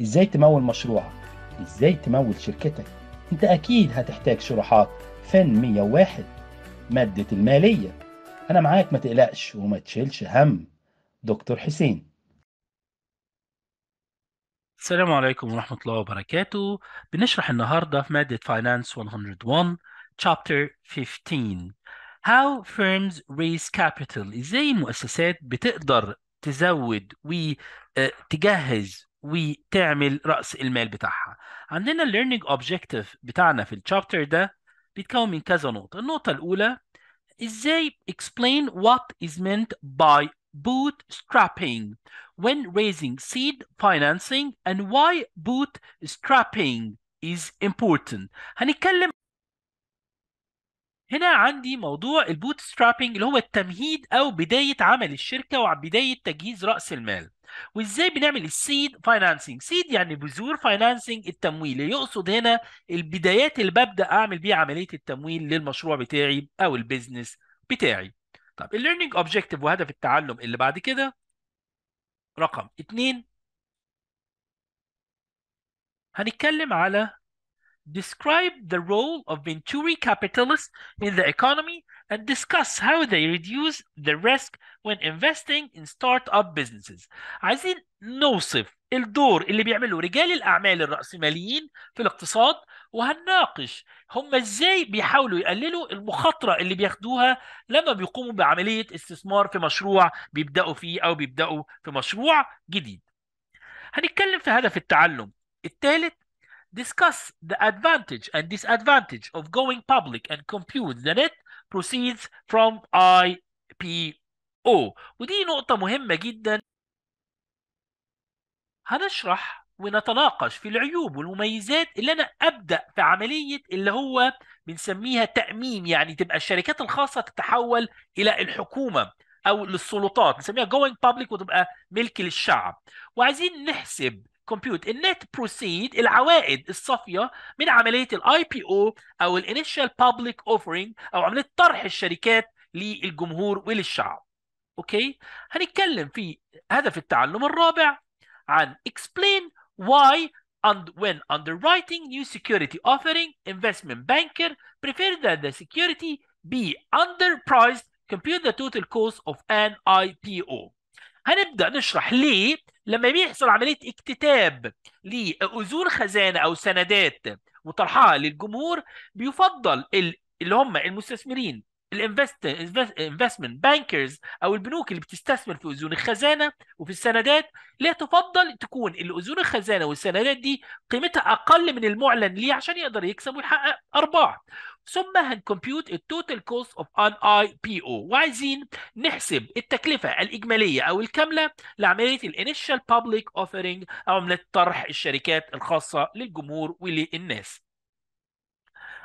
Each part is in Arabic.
ازاي تمول مشروعك ازاي تمول شركتك انت اكيد هتحتاج شروحات فن 101 مادة المالية انا معاك ما تقلقش وما تشيلش هم دكتور حسين السلام عليكم ورحمة الله وبركاته بنشرح النهاردة في مادة Finance 101 Chapter 15 How firms raise capital إزاي المؤسسات بتقدر تزود وتجهز آه، وتعمل راس المال بتاعها عندنا learning objective بتاعنا في الشابتر ده بيتكون من كذا نقطه النقطه الاولى ازاي explain what is meant by bootstrapping when raising seed financing and why bootstrapping is important هنتكلم هنا عندي موضوع البوت اللي هو التمهيد او بدايه عمل الشركه وبدايه تجهيز راس المال وازاي بنعمل السيد فاينانسنج سيد يعني بذور فاينانسنج التمويل يقصد هنا البدايات اللي ببدا اعمل بيها عمليه التمويل للمشروع بتاعي او البيزنس بتاعي طب الليرنينج اوبجكتيف وهدف التعلم اللي بعد كده رقم اتنين هنتكلم على describe the role of Venturi capitalists in the economy and discuss how they reduce the risk when investing in startup businesses. عايزين نوصف الدور اللي بيعمله رجال الأعمال الرأسماليين في الاقتصاد وهنناقش هم ازاي بيحاولوا يقللوا المخاطرة اللي بياخدوها لما بيقوموا بعملية استثمار في مشروع بيبدأوا فيه أو بيبدأوا في مشروع جديد. هنتكلم في هدف التعلم الثالث discuss the advantage and disadvantage of going public and compute the net proceeds from IPO ودي نقطة مهمة جدا هنشرح ونتناقش في العيوب والمميزات اللي انا ابدا في عمليه اللي هو بنسميها تاميم يعني تبقى الشركات الخاصه تتحول الى الحكومه او للسلطات نسميها جوينج بابليك وتبقى ملك للشعب وعايزين نحسب compute النت بروسيد العوائد الصافيه من عمليه الاي بي او او الانيشال بابليك اوفرنج او عمليه طرح الشركات للجمهور وللشعب اوكي هنتكلم في هدف التعلم الرابع عن explain why and when underwriting new security offering investment banker prefer that the security be underpriced compute the total cost of an IPO هنبدأ نشرح ليه لما بيحصل عمليه اكتتاب لاذون خزانه او سندات وطرحها للجمهور بيفضل اللي هم المستثمرين الانفستمنت بانكرز او البنوك اللي بتستثمر في اذون الخزانه وفي السندات لا تفضل تكون الاذون الخزانه والسندات دي قيمتها اقل من المعلن ليه عشان يقدر يكسب ويحقق ارباح ثم هنكمبيوت التوتال كوست اوف ان اي بي او وعايزين نحسب التكلفه الاجماليه او الكامله لعمليه الانيشال بابليك اوفرنج او عمله طرح الشركات الخاصه للجمهور وللناس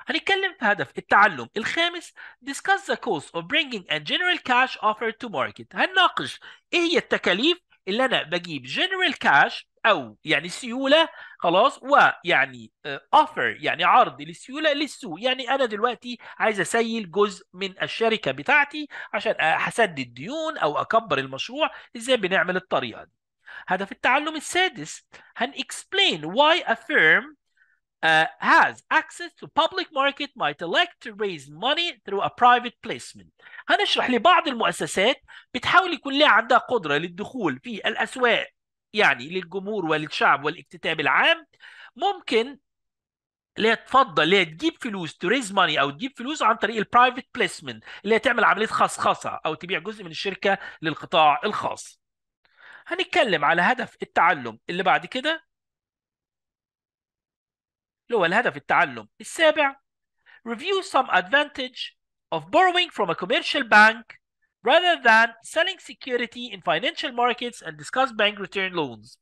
هنتكلم في هدف التعلم الخامس discuss the cost of bringing a general cash offer to market هنناقش ايه هي التكاليف اللي انا بجيب general cash او يعني سيوله خلاص ويعني اوفر آه، يعني عرض للسيوله للسوق يعني انا دلوقتي عايز اسيل جزء من الشركه بتاعتي عشان هسدد ديون او اكبر المشروع ازاي بنعمل الطريقه دي هدف التعلم السادس هن explain why a firm uh, has access to public market might elect to raise money through a private placement. هنشرح لبعض المؤسسات بتحاول يكون لها عندها قدرة للدخول في الأسواق يعني للجمهور وللشعب والاكتتاب العام ممكن اللي هي تفضل اللي هي تجيب فلوس ريز ماني او تجيب فلوس عن طريق البرايفت بليسمنت اللي هي تعمل عمليه خصخصه او تبيع جزء من الشركه للقطاع الخاص. هنتكلم على هدف التعلم اللي بعد كده اللي هو الهدف التعلم السابع review some advantage of borrowing from a commercial bank rather than selling security in financial markets and discuss bank return loans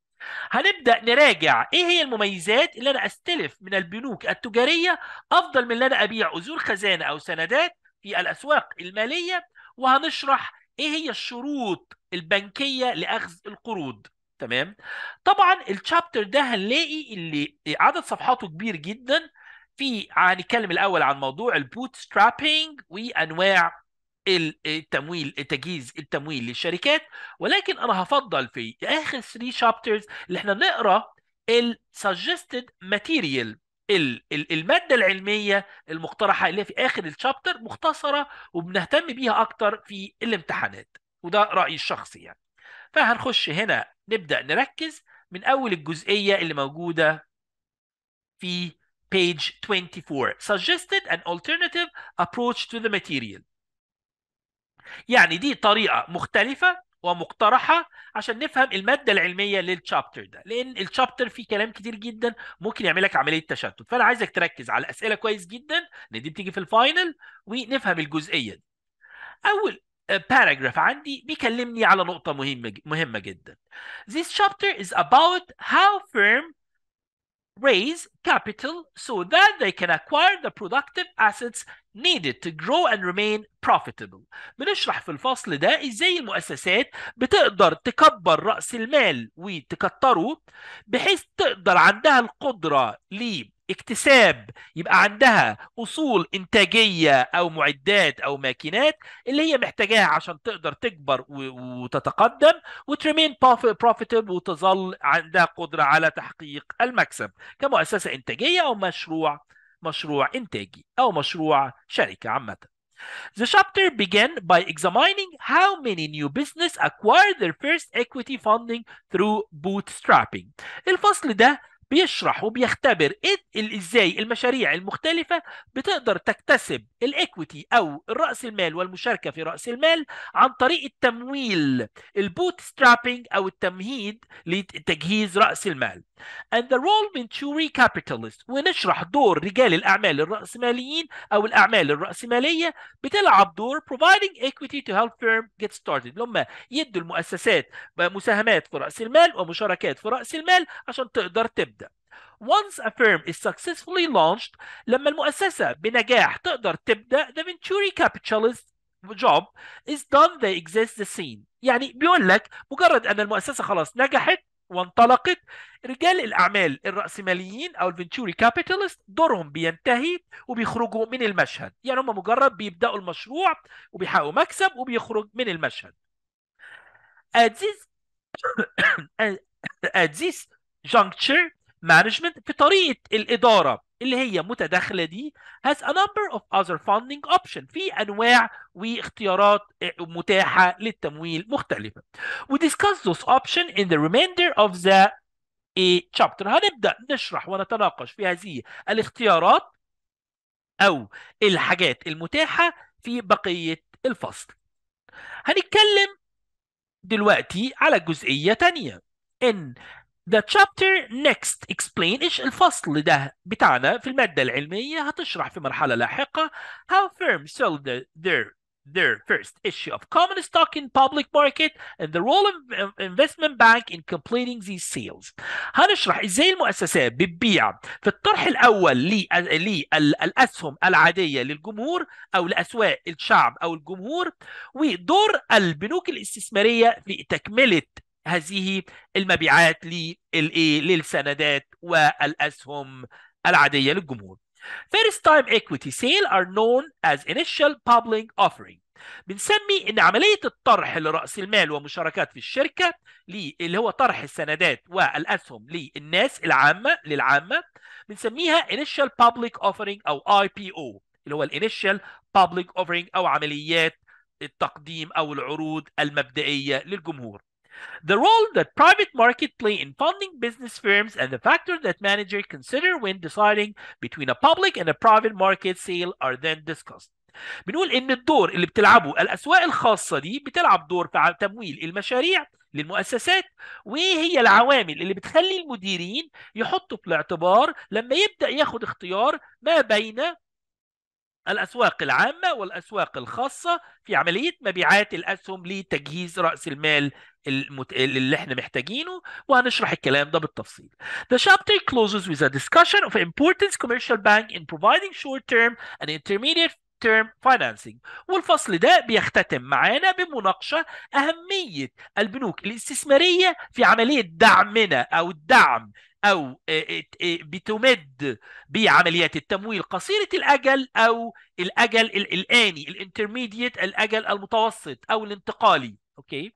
هنبدأ نراجع ايه هي المميزات اللي انا استلف من البنوك التجارية افضل من ان انا ابيع اذور خزانة او سندات في الاسواق المالية وهنشرح ايه هي الشروط البنكية لاخذ القروض تمام طبعا الشابتر ده هنلاقي اللي عدد صفحاته كبير جدا في هنتكلم الاول عن موضوع البوت سترابينج وانواع التمويل تجهيز التمويل للشركات ولكن انا هفضل في اخر 3 شابترز اللي احنا نقرا السجستد ماتيريال الماده العلميه المقترحه اللي في اخر الشابتر مختصره وبنهتم بيها اكتر في الامتحانات وده رايي الشخصي يعني فهنخش هنا نبدا نركز من اول الجزئيه اللي موجوده في page 24 suggested an alternative approach to the material يعني دي طريقه مختلفه ومقترحه عشان نفهم الماده العلميه للشابتر ده لان الشابتر فيه كلام كتير جدا ممكن يعمل لك عمليه تشتت فانا عايزك تركز على الاسئله كويس جدا لان دي بتيجي في الفاينل ونفهم الجزئيه دي اول باراجراف عندي بيكلمني على نقطة مهمة مهمة جدا. This chapter is about how firm raise capital so that they can acquire the productive assets needed to grow and remain profitable. بنشرح في الفصل ده ازاي المؤسسات بتقدر تكبر رأس المال وتكتره بحيث تقدر عندها القدرة ليه اكتساب يبقى عندها اصول انتاجيه او معدات او ماكينات اللي هي محتاجاها عشان تقدر تكبر وتتقدم وترمين بروفيتب وتظل عندها قدره على تحقيق المكسب كمؤسسه انتاجيه او مشروع مشروع انتاجي او مشروع شركه عامه. The chapter began by examining how many new business acquired their first equity funding through bootstrapping. الفصل ده بيشرح وبيختبر ازاي المشاريع المختلفه بتقدر تكتسب الايكويتي او راس المال والمشاركه في راس المال عن طريق التمويل البوت سترابينج او التمهيد لتجهيز راس المال and the role Venturi capitalists ونشرح دور رجال الأعمال الرأسماليين أو الأعمال الرأسمالية بتلعب دور providing equity to help firm get started لما يدوا المؤسسات مساهمات في رأس المال ومشاركات في رأس المال عشان تقدر تبدأ جدا Once a firm is successfully launched لما المؤسسة بنجاح تقدر تبدأ the venture capitalist job is done they exist the scene يعني بيقول لك مجرد أن المؤسسة خلاص نجحت وانطلقت رجال الاعمال الراسماليين او الفنتوري كابيتالست دورهم بينتهي وبيخرجوا من المشهد يعني هم مجرد بيبداوا المشروع وبيحققوا مكسب وبيخرج من المشهد at this at this juncture مانجمنت في طريقه الاداره اللي هي متداخله دي has a number of other funding options في انواع واختيارات متاحه للتمويل مختلفه. We discuss those options in the remainder of the eh, chapter هنبدا نشرح ونتناقش في هذه الاختيارات او الحاجات المتاحه في بقيه الفصل. هنتكلم دلوقتي على جزئيه ثانيه ان The chapter next explain إيش الفصل ده بتاعنا في المادة العلمية هتشرح في مرحلة لاحقة how firms sell the, their their first issue of common stock in public market and the role of investment bank in completing these sales. هنشرح ازاي المؤسسات بتبيع في الطرح الاول للاسهم العاديه للجمهور او لاسواق الشعب او الجمهور ودور البنوك الاستثماريه في تكمله هذه المبيعات إيه، للسندات والأسهم العادية للجمهور. First time equity sale are known as initial public offering. بنسمي ان عمليه الطرح لراس المال ومشاركات في الشركه اللي هو طرح السندات والاسهم للناس العامه للعامه بنسميها initial public offering او IPO اللي هو initial public offering او عمليات التقديم او العروض المبدئيه للجمهور The role that private market play in funding business firms and the factor that managers consider when deciding between a public and a private market sale are then discussed. بنقول ان الدور اللي بتلعبه الاسواق الخاصه دي بتلعب دور في تمويل المشاريع للمؤسسات وايه هي العوامل اللي بتخلي المديرين يحطوا في الاعتبار لما يبدا ياخد اختيار ما بين الأسواق العامة والأسواق الخاصة في عملية مبيعات الأسهم لتجهيز رأس المال المت... اللي احنا محتاجينه وهنشرح الكلام ده بالتفصيل. The chapter closes with a discussion of importance commercial bank in providing short-term and intermediate Term Financing والفصل ده بيختتم معانا بمناقشه اهميه البنوك الاستثماريه في عمليه دعمنا او الدعم او آه، آه، آه، بتمد بعمليات التمويل قصيره الاجل او الاجل الاني الانترميديت الاجل المتوسط او الانتقالي اوكي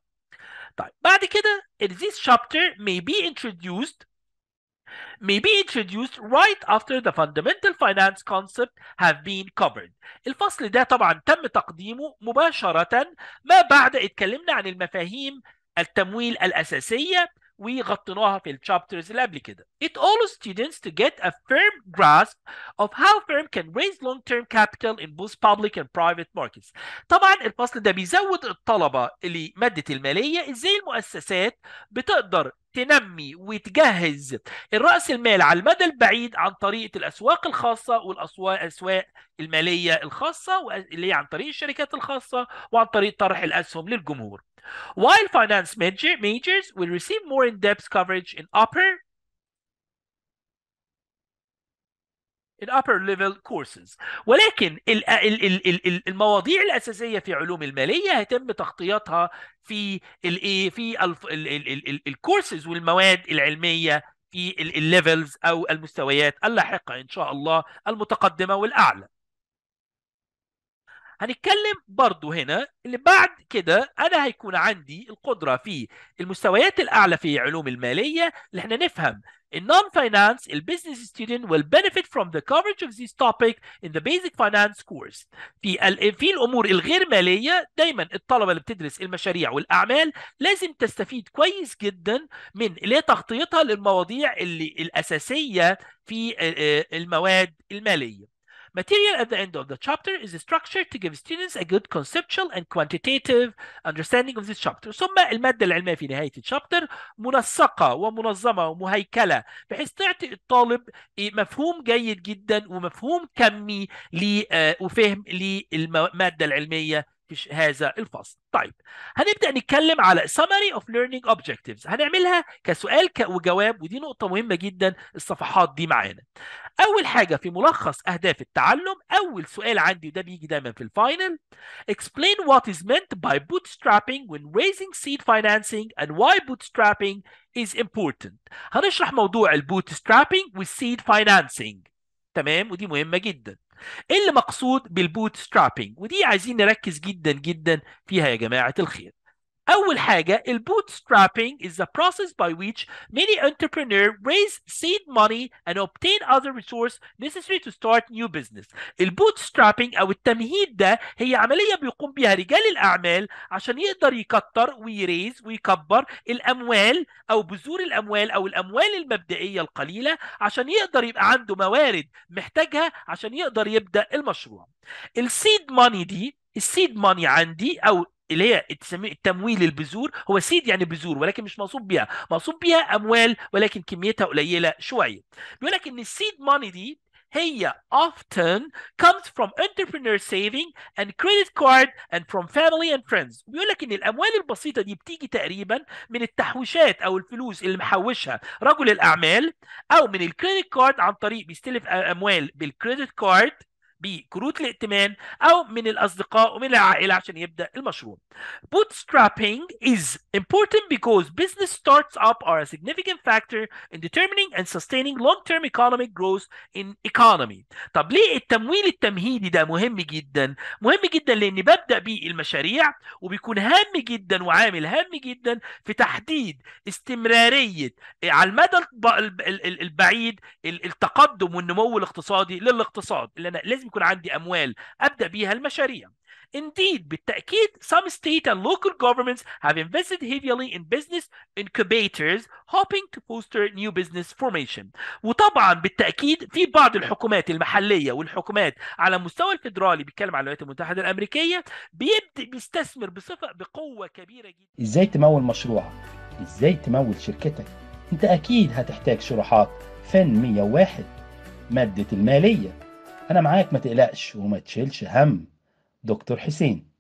طيب بعد كده this chapter may be introduced may be introduced right after the fundamental finance concept have been covered. الفصل ده طبعا تم تقديمه مباشرة ما بعد اتكلمنا عن المفاهيم التمويل الأساسية وغطيناها في الشابترز اللي قبل كده. It allows students to get a firm grasp of how firm can raise long-term capital in both public and private markets. طبعا الفصل ده بيزود الطلبة لمادة المالية ازاي المؤسسات بتقدر تنمي وتجهز الرأس المال على المدى البعيد عن طريق الأسواق الخاصة والأسواق المالية الخاصة اللي هي عن طريق الشركات الخاصة وعن طريق طرح الأسهم للجمهور. While finance major, majors will receive more in-depth coverage in upper in upper level courses ولكن ال ال ال ال ال المواضيع الاساسيه في علوم الماليه هيتم تغطيتها في الايه في ال ال ال ال ال الكورسز والمواد العلميه في الليفلز او المستويات اللاحقه ان شاء الله المتقدمه والاعلى هنتكلم برضو هنا اللي بعد كده انا هيكون عندي القدره في المستويات الاعلى في علوم الماليه اللي احنا نفهم النون فاينانس البيزنس ستودنت will benefit from the coverage of this topic in the basic finance course في في الامور الغير ماليه دايما الطلبه اللي بتدرس المشاريع والاعمال لازم تستفيد كويس جدا من اللي تغطيتها للمواضيع اللي الاساسيه في المواد الماليه Material at the end of the chapter is structured to give students a good conceptual and quantitative understanding of this chapter. ثم المادة العلمية في نهاية الشابتر منسقة ومنظمة ومهيكلة بحيث تعطي الطالب مفهوم جيد جدا ومفهوم كمي وفهم للمادة العلمية في هذا الفصل طيب هنبدا نتكلم على summary of learning objectives هنعملها كسؤال وجواب ودي نقطه مهمه جدا الصفحات دي معانا اول حاجه في ملخص اهداف التعلم اول سؤال عندي وده بيجي دايما في الفاينل explain what is meant by bootstrapping when raising seed financing and why bootstrapping is important هنشرح موضوع البوتسترابينج والسيد فاينانسينج تمام ودي مهمه جدا اللي مقصود بالبوت سترابينج ودي عايزين نركز جدا جدا فيها يا جماعه الخير أول حاجة ال bootstrapping is the process by which many entrepreneurs raise seed money and obtain other resources necessary to start new business. ال bootstrapping أو التمهيد ده هي عملية بيقوم بها رجال الأعمال عشان يقدر يكتر ويريز ويكبر الأموال أو بذور الأموال أو الأموال المبدئية القليلة عشان يقدر يبقى عنده موارد محتاجها عشان يقدر يبدأ المشروع. السيد money دي السيد ماني عندي او اللي هي التمويل البذور هو سيد يعني بذور ولكن مش مقصود بيها مقصود بيها اموال ولكن كميتها قليله شويه بيقول لك ان السيد ماني دي هي often comes from entrepreneur saving and credit card and from family and friends بيقول لك ان الاموال البسيطه دي بتيجي تقريبا من التحويشات او الفلوس اللي محوشها رجل الاعمال او من الكريدت كارد عن طريق بيستلف اموال بالكريدت كارد بكروت الائتمان أو من الأصدقاء ومن العائلة عشان يبدأ المشروع. Bootstrapping is important because business starts up are a significant factor in determining and sustaining long-term economic growth in economy. طب ليه التمويل التمهيدي ده مهم جدا؟ مهم جدا لاني ببدأ بيه المشاريع وبيكون هام جدا وعامل هام جدا في تحديد استمرارية على المدى البعيد التقدم والنمو الاقتصادي للاقتصاد اللي أنا لازم يكون عندي اموال ابدا بيها المشاريع Indeed, بالتأكيد, some state and local governments have invested heavily in business incubators, hoping to foster new business formation. وطبعا بالتأكيد في بعض الحكومات المحلية والحكومات على مستوى الفيدرالي بيتكلم عن الولايات المتحدة الأمريكية بيبدأ بيستثمر بصفة بقوة كبيرة جدا. ازاي تمول مشروعك؟ ازاي تمول شركتك؟ انت أكيد هتحتاج شروحات فن 101 مادة المالية انا معاك ما تقلقش وما تشيلش هم دكتور حسين